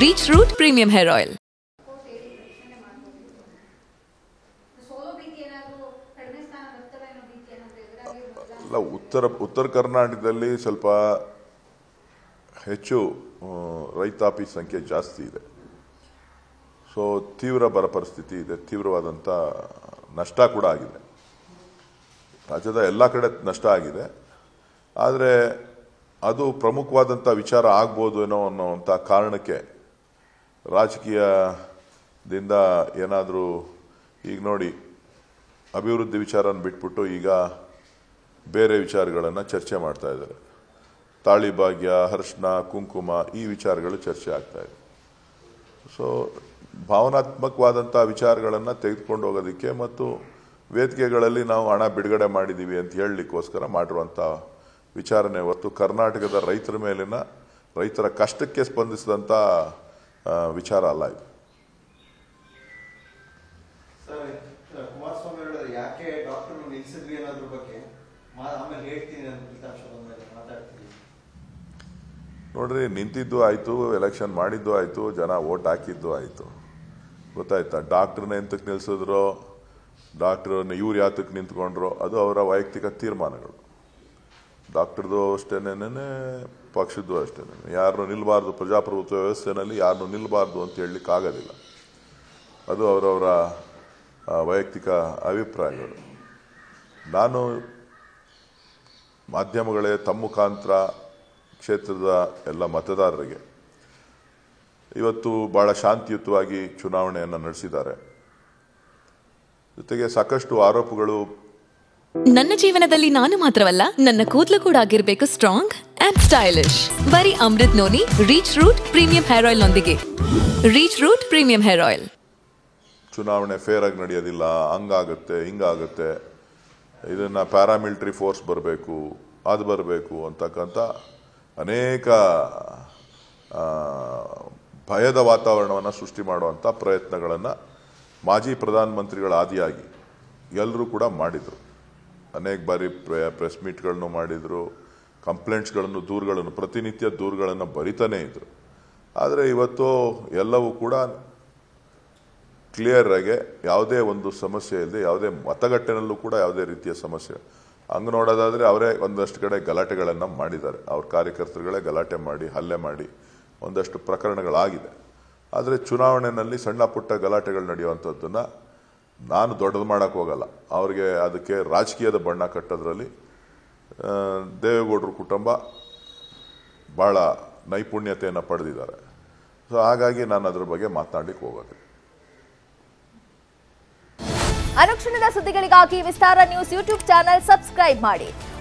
Reach Root Premium Hair ಉತ್ತರ ಉತ್ತರ ಕರ್ನಾಟಕದಲ್ಲಿ ಸ್ವಲ್ಪ ಹೆಚ್ಚು ರೈತಾಪಿ ಸಂಖ್ಯೆ ಜಾಸ್ತಿ ಇದೆ ಸೊ ತೀವ್ರ ಬರ ಪರಿಸ್ಥಿತಿ ಇದೆ ತೀವ್ರವಾದಂಥ ನಷ್ಟ ಕೂಡ ಆಗಿದೆ ರಾಜ್ಯದ ಎಲ್ಲ ಕಡೆ ನಷ್ಟ ಆಗಿದೆ ಆದರೆ ಅದು ಪ್ರಮುಖವಾದಂಥ ವಿಚಾರ ಆಗ್ಬೋದು ಏನೋ ಅನ್ನೋವಂಥ ಕಾರಣಕ್ಕೆ ರಾಜಕೀಯದಿಂದ ಏನಾದರೂ ಈಗ ನೋಡಿ ಅಭಿವೃದ್ಧಿ ವಿಚಾರನ ಬಿಟ್ಬಿಟ್ಟು ಈಗ ಬೇರೆ ವಿಚಾರಗಳನ್ನು ಚರ್ಚೆ ಮಾಡ್ತಾ ಇದ್ದಾರೆ ತಾಳಿಭಾಗ್ಯ ಹರ್ಷಣ ಕುಂಕುಮ ಈ ವಿಚಾರಗಳು ಚರ್ಚೆ ಇದೆ ಸೊ ಭಾವನಾತ್ಮಕವಾದಂಥ ವಿಚಾರಗಳನ್ನು ತೆಗೆದುಕೊಂಡು ಹೋಗೋದಕ್ಕೆ ಮತ್ತು ವೇದಿಕೆಗಳಲ್ಲಿ ನಾವು ಹಣ ಬಿಡುಗಡೆ ಮಾಡಿದ್ದೀವಿ ಅಂತ ಹೇಳಲಿಕ್ಕೋಸ್ಕರ ಮಾಡಿರುವಂಥ ವಿಚಾರಣೆ ಹೊತ್ತು ಕರ್ನಾಟಕದ ರೈತರ ಮೇಲಿನ ರೈತರ ಕಷ್ಟಕ್ಕೆ ಸ್ಪಂದಿಸಿದಂಥ ವಿಚಾರ uh, ಅಲ್ಲ are ನೋಡ್ರಿ ನಿಂತಿದ್ದು ಆಯಿತು ಎಲೆಕ್ಷನ್ ಮಾಡಿದ್ದು ಆಯಿತು ಜನ ಓಟ್ ಹಾಕಿದ್ದು ಆಯಿತು ಗೊತ್ತಾಯ್ತಾ ಡಾಕ್ಟ್ರನ್ನ ಎಂತಕ್ಕೆ ನಿಲ್ಸಿದ್ರೋ ಡಾಕ್ಟ್ರನ್ನ ಇವ್ರು ಯಾತಕ್ಕೆ ನಿಂತ್ಕೊಂಡ್ರು ಅದು ಅವರ ವೈಯಕ್ತಿಕ ತೀರ್ಮಾನಗಳು ಡಾಕ್ಟರ್ದು ಅಷ್ಟೇನೇ ಪಕ್ಷದ್ದು ಅಷ್ಟೇ ಯಾರನ್ನೂ ನಿಲ್ಲಬಾರ್ದು ಪ್ರಜಾಪ್ರಭುತ್ವ ವ್ಯವಸ್ಥೆಯಲ್ಲಿ ಯಾರನ್ನೂ ನಿಲ್ಲಬಾರ್ದು ಅಂತ ಆಗೋದಿಲ್ಲ ಅದು ಅವರವರ ವೈಯಕ್ತಿಕ ಅಭಿಪ್ರಾಯಗಳು ನಾನು ಮಾಧ್ಯಮಗಳೇ ತಮ್ಮ ಮುಖಾಂತರ ಕ್ಷೇತ್ರದ ಎಲ್ಲ ಮತದಾರರಿಗೆ ಇವತ್ತು ಭಾಳ ಶಾಂತಿಯುತವಾಗಿ ಚುನಾವಣೆಯನ್ನು ನಡೆಸಿದ್ದಾರೆ ಜೊತೆಗೆ ಸಾಕಷ್ಟು ಆರೋಪಗಳು ನನ್ನ ಜೀವನದಲ್ಲಿ ನಾನು ಮಾತ್ರವಲ್ಲ ನನ್ನ ಕೂದಲು ಕೂಡ ಆಗಿರ್ಬೇಕು ಸ್ಟ್ರಾಂಗ್ ಅಂಡ್ ಸ್ಟೈಲಿಶ್ ಬರೀ Amrit Noni reach root premium hair oil ನೊಂದಿಗೆ reach root premium hair oil ಚುನಾವಣೆ ಫೇರ್ ಆಗಿ ನಡೆಯೋದಿಲ್ಲ ಹಂಗಾಗುತ್ತೆ ಹಿಂಗಾಗುತ್ತೆ ಇದನ್ನ ಪ್ಯಾರಾಮಿಲಿಟರಿ ಫೋರ್ಸ್ ಬರಬೇಕು ಅದು ಬರಬೇಕು ಅಂತಕ್ಕಂಥ ಅನೇಕ ಭಯದ ವಾತಾವರಣವನ್ನು ಸೃಷ್ಟಿ ಮಾಡುವಂಥ ಪ್ರಯತ್ನಗಳನ್ನು ಮಾಜಿ ಪ್ರಧಾನಮಂತ್ರಿಗಳ ಆದಿಯಾಗಿ ಎಲ್ಲರೂ ಕೂಡ ಮಾಡಿದರು ಅನೇಕ ಬಾರಿ ಪ್ರೆಸ್ ಮೀಟ್ಗಳನ್ನು ಮಾಡಿದರು ಕಂಪ್ಲೇಂಟ್ಸ್ಗಳನ್ನು ದೂರುಗಳನ್ನು ಪ್ರತಿನಿತ್ಯ ದೂರುಗಳನ್ನು ಬರಿತಾನೇ ಇದ್ದರು ಆದರೆ ಇವತ್ತು ಎಲ್ಲವೂ ಕೂಡ ಕ್ಲಿಯರಾಗೆ ಯಾವುದೇ ಒಂದು ಸಮಸ್ಯೆ ಇಲ್ಲದೆ ಯಾವುದೇ ಮತಗಟ್ಟೆನಲ್ಲೂ ಕೂಡ ಯಾವುದೇ ರೀತಿಯ ಸಮಸ್ಯೆ ಹಂಗೆ ನೋಡೋದಾದರೆ ಅವರೇ ಒಂದಷ್ಟು ಕಡೆ ಗಲಾಟೆಗಳನ್ನು ಮಾಡಿದ್ದಾರೆ ಅವ್ರ ಕಾರ್ಯಕರ್ತರುಗಳೇ ಗಲಾಟೆ ಮಾಡಿ ಹಲ್ಲೆ ಮಾಡಿ ಒಂದಷ್ಟು ಪ್ರಕರಣಗಳಾಗಿದೆ ಆದರೆ ಚುನಾವಣೆಯಲ್ಲಿ ಸಣ್ಣ ಪುಟ್ಟ ಗಲಾಟೆಗಳು ನಡೆಯುವಂಥದ್ದನ್ನು ನಾನು ದೊಡ್ಡದು ಮಾಡೋಕ್ಕೆ ಹೋಗಲ್ಲ ಅವ್ರಿಗೆ ಅದಕ್ಕೆ ರಾಜಕೀಯದ ಬಣ್ಣ ಕಟ್ಟೋದ್ರಲ್ಲಿ ದೇವೇಗೌಡರ ಕುಟುಂಬ ಭಾಳ ನೈಪುಣ್ಯತೆಯನ್ನು ಪಡೆದಿದ್ದಾರೆ ಸೊ ಹಾಗಾಗಿ ನಾನು ಅದ್ರ ಬಗ್ಗೆ ಮಾತನಾಡಲಿಕ್ಕೆ ಹೋಗೋದು ಅರಕ್ಷಣದ ಸುದ್ದಿಗಳಿಗಾಗಿ Vistara news YouTube channel subscribe ಮಾಡಿ